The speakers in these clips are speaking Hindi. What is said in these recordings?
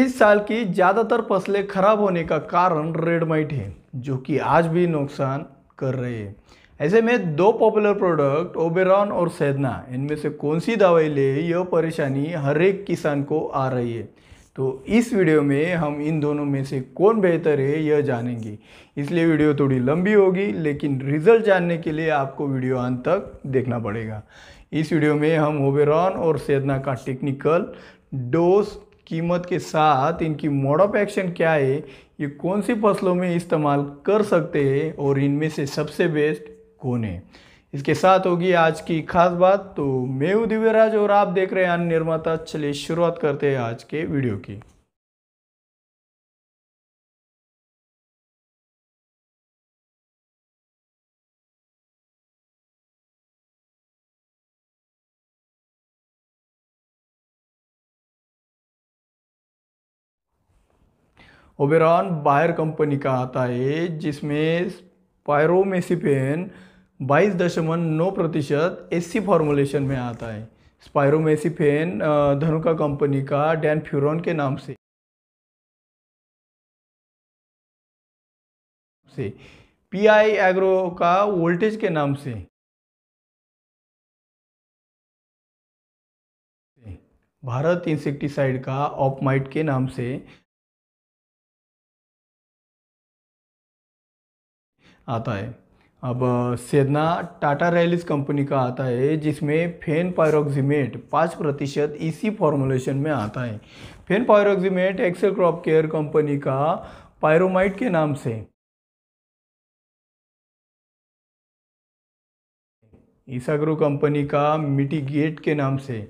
इस साल की ज़्यादातर फसलें खराब होने का कारण रेड माइट है जो कि आज भी नुकसान कर रहे हैं ऐसे में दो पॉपुलर प्रोडक्ट ओबेरॉन और सैदना इनमें से कौन सी दवाई ले यह परेशानी हर एक किसान को आ रही है तो इस वीडियो में हम इन दोनों में से कौन बेहतर है यह जानेंगे इसलिए वीडियो थोड़ी लंबी होगी लेकिन रिजल्ट जानने के लिए आपको वीडियो अंत तक देखना पड़ेगा इस वीडियो में हम ओबेरॉन और सैदना का टेक्निकल डोज कीमत के साथ इनकी मोड ऑफ एक्शन क्या है ये कौन सी फसलों में इस्तेमाल कर सकते हैं और इनमें से सबसे बेस्ट कौन है इसके साथ होगी आज की खास बात तो मैं हूँ दिव्यराज और आप देख रहे हैं अन्य निर्माता चलिए शुरुआत करते हैं आज के वीडियो की ओबेरॉन बायर कंपनी का आता है जिसमें स्पायरोमेसिपेन बाईस दशमलव नौ प्रतिशत एसी फॉर्मुलेशन में आता है स्पायरोमेसिफेन धनुका कंपनी का डैन फ्यूरोन के नाम से से पीआई एग्रो का वोल्टेज के नाम से भारत इंसेक्टिसाइड का ऑपमाइट के नाम से आता है अब सेदना टाटा रैलिस कंपनी का आता है जिसमें फेन पायरोक्जीमेट पाँच प्रतिशत इसी फॉर्मुलेशन में आता है fenpyroximate Excel Crop Care company का पायरोमाइट के नाम से ईसाग्रो कंपनी का मिटिगेट के नाम से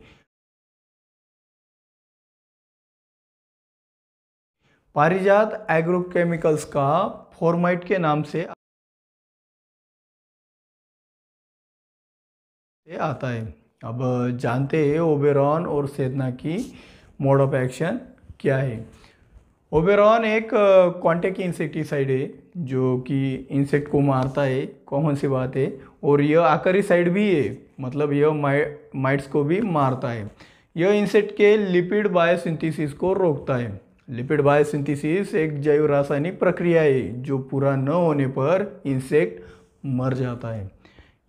पारिजात एग्रोकेमिकल्स का फॉर्माइट के नाम से आता है अब जानते हैं ओबेरॉन और सेदना की मोड ऑफ एक्शन क्या है ओबेरॉन एक क्वांटेक इंसेक्टिसाइड है जो कि इंसेक्ट को मारता है कॉमन सी बात है और यह साइड भी है मतलब यह माइ माइट्स को भी मारता है यह इंसेक्ट के लिपिड बायोसिंथेसिस को रोकता है लिपिड बायोसिंथेसिस एक जैव रासायनिक प्रक्रिया है जो पूरा न होने पर इंसेक्ट मर जाता है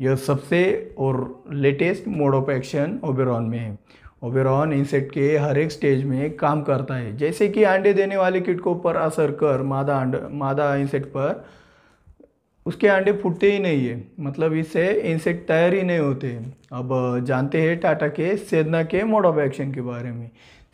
यह सबसे और latest mode of action Oberon में है ओबेरॉन इंसेक्ट के हर एक स्टेज में काम करता है जैसे कि अंडे देने वाले कीटकों पर असर कर मादा अंड मादा इंसेक्ट पर उसके अंडे फूटते ही नहीं है मतलब इससे इंसेक्ट तैयार ही नहीं होते अब जानते हैं टाटा के सेदना के मोड ऑफ एक्शन के बारे में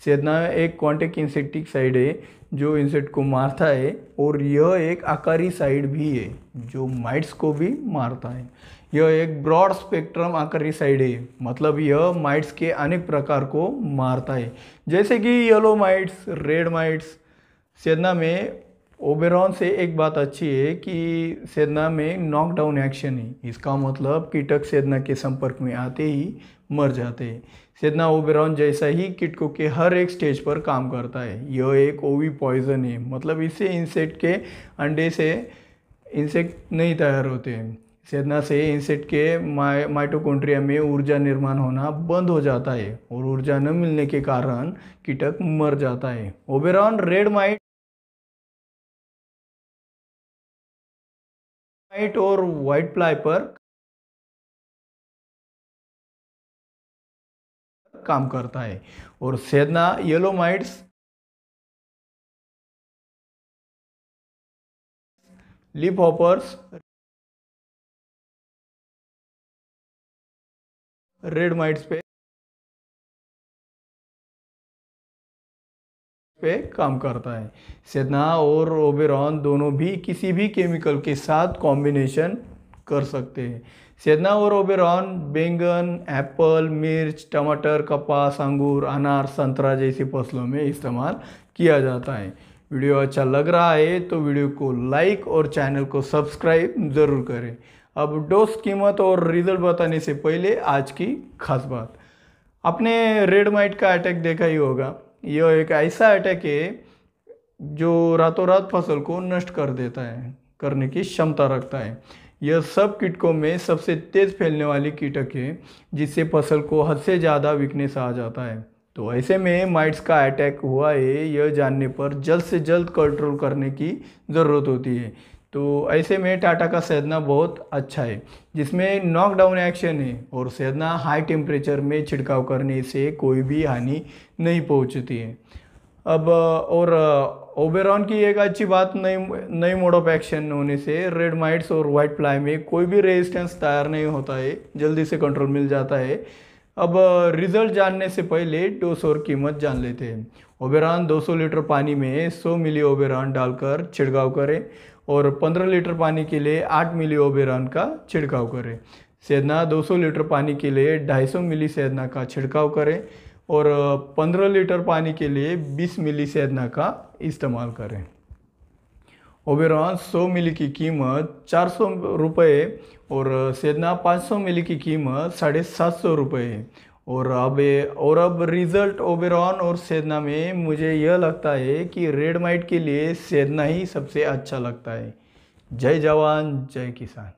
सेदना एक कॉन्टेक्ट इंसेक्टिक साइड है जो इंसेक्ट को मारता है और यह एक आकारी साइड भी है जो माइट्स को भी मारता है यह एक ब्रॉड स्पेक्ट्रम साइड है मतलब यह माइट्स के अनेक प्रकार को मारता है जैसे कि येलो माइट्स रेड माइट्स सेदना में ओबेरॉन से एक बात अच्छी है कि सेदना में नॉकडाउन एक्शन है इसका मतलब कीटक सेदना के संपर्क में आते ही मर जाते हैं सेदना ओबेरॉन जैसा ही कीटकों के हर एक स्टेज पर काम करता है यह एक ओवी पॉइजन है मतलब इससे इंसेक्ट के अंडे से इंसेक्ट नहीं तैयार होते हैं सेना से इंसेक्ट के माइ माइटोकॉन्ड्रिया में ऊर्जा निर्माण होना बंद हो जाता है और ऊर्जा न मिलने के कारण कीटक मर जाता है ओबेरॉन रेड माइट माइट और वाइट प्लाई पर काम करता है और सेदना yellow mites leafhoppers red mites पे पे काम करता है सेदना और ओबेरॉन दोनों भी किसी भी केमिकल के साथ कॉम्बिनेशन कर सकते हैं सेदना और ओबेरॉन बैंगन एप्पल मिर्च टमाटर कपास अंगूर अनार संतरा जैसी फसलों में इस्तेमाल किया जाता है वीडियो अच्छा लग रहा है तो वीडियो को लाइक और चैनल को सब्सक्राइब ज़रूर करें अब डोज कीमत और रिजल्ट बताने से पहले आज की खास बात आपने रेड माइट का अटैक देखा ही होगा यह एक ऐसा अटैक है जो रातों रात फसल को नष्ट कर देता है करने की क्षमता रखता है यह सब कीटकों में सबसे तेज़ फैलने वाली कीटक है जिससे फसल को हद से ज़्यादा वीकनेस आ जाता है तो ऐसे में माइट्स का अटैक हुआ है यह जानने पर जल्द से जल्द कंट्रोल करने की ज़रूरत होती है तो ऐसे में टाटा का सहदना बहुत अच्छा है जिसमें नॉकडाउन एक्शन है और सहदना हाई टेम्परेचर में छिड़काव करने से कोई भी हानि नहीं पहुंचती है अब और ओबेरॉन की एक अच्छी बात नई नई मोड ऑफ एक्शन होने से रेड माइट्स और वाइट फ्लाई में कोई भी रेजिस्टेंस तैयार नहीं होता है जल्दी से कंट्रोल मिल जाता है अब रिजल्ट जानने से पहले डोस और कीमत जान लेते हैं ओबेरॉन 200 लीटर पानी में 100 मिली ओबेरॉन डालकर छिड़काव करें और 15 लीटर पानी के लिए 8 मिली ओबेरॉन का छिड़काव करें सेदना 200 लीटर पानी के लिए 250 मिली सेदना का छिड़काव करें और 15 लीटर पानी के लिए 20 मिली सेदना का इस्तेमाल करें ओबेरॉन 100 मिली की कीमत चार सौ रुपये और सेदना 500 मिली की कीमत साढ़े सात सौ रुपये है और अब और अब रिज़ल्ट ओबेरॉन और सेदना में मुझे यह लगता है कि रेड माइट के लिए सेदना ही सबसे अच्छा लगता है जय जवान जय किसान